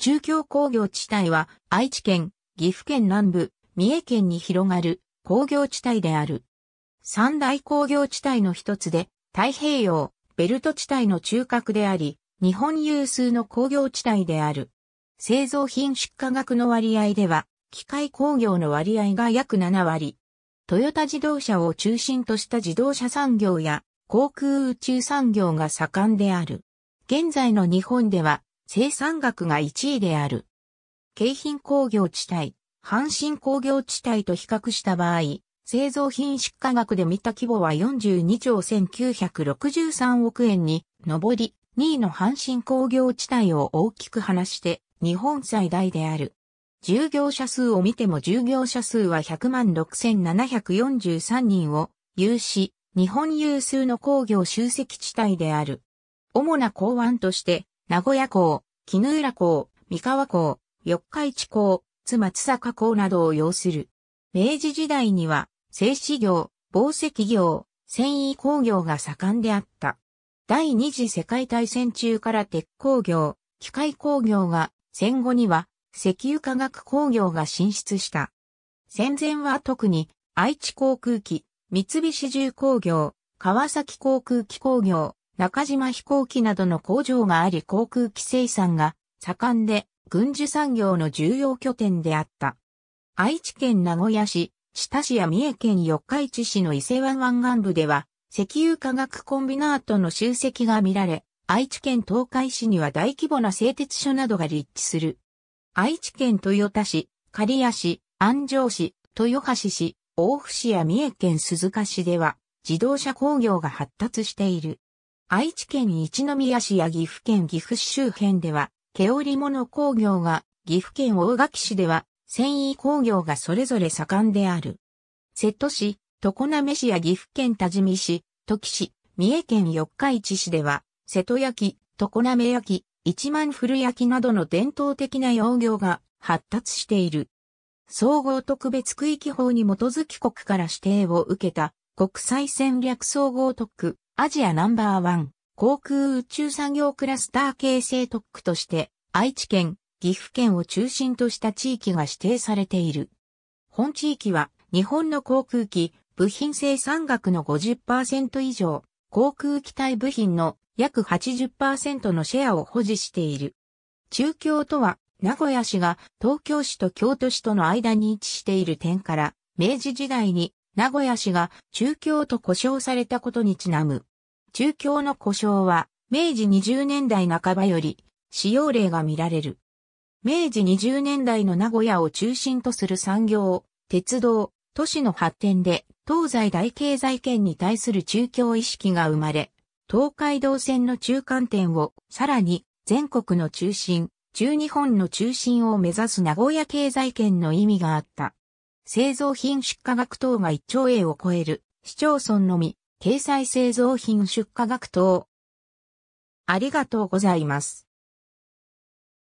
中京工業地帯は愛知県、岐阜県南部、三重県に広がる工業地帯である。三大工業地帯の一つで、太平洋、ベルト地帯の中核であり、日本有数の工業地帯である。製造品出荷額の割合では、機械工業の割合が約7割。トヨタ自動車を中心とした自動車産業や航空宇宙産業が盛んである。現在の日本では生産額が1位である。京浜工業地帯、阪神工業地帯と比較した場合、製造品出荷額で見た規模は42兆1963億円に上り、2位の阪神工業地帯を大きく離して日本最大である。従業者数を見ても従業者数は100万6743人を有し、日本有数の工業集積地帯である。主な港湾として名古屋港、絹浦港、三河港、四日市港、津松坂港などを要する。明治時代には、製紙業、紡績業、繊維工業が盛んであった。第二次世界大戦中から鉄工業、機械工業が、戦後には石油化学工業が進出した。戦前は特に愛知航空機、三菱重工業、川崎航空機工業、中島飛行機などの工場があり航空機生産が盛んで軍需産業の重要拠点であった。愛知県名古屋市、知多市や三重県四日市市の伊勢湾湾岸部では石油化学コンビナートの集積が見られ、愛知県東海市には大規模な製鉄所などが立地する。愛知県豊田市、刈谷市、安城市、豊橋市、大府市や三重県鈴鹿市では自動車工業が発達している。愛知県一宮市や岐阜県岐阜市周辺では、毛織物工業が、岐阜県大垣市では、繊維工業がそれぞれ盛んである。瀬戸市、常滑市や岐阜県多治見市、土岐市、三重県四日市市では、瀬戸焼、常滑焼、一万古焼などの伝統的な養業が発達している。総合特別区域法に基づき国から指定を受けた国際戦略総合特区アジアナンバーワン航空宇宙産業クラスター形成特区として愛知県、岐阜県を中心とした地域が指定されている。本地域は日本の航空機部品生産額の50%以上、航空機体部品の約80%のシェアを保持している。中京とは名古屋市が東京市と京都市との間に位置している点から、明治時代に名古屋市が中京と呼称されたことにちなむ。中京の故障は、明治20年代半ばより、使用例が見られる。明治20年代の名古屋を中心とする産業、鉄道、都市の発展で、東西大経済圏に対する中京意識が生まれ、東海道線の中間点を、さらに、全国の中心、中日本の中心を目指す名古屋経済圏の意味があった。製造品出荷額等が1兆円を超える市町村のみ、掲載製造品出荷額等。ありがとうございます。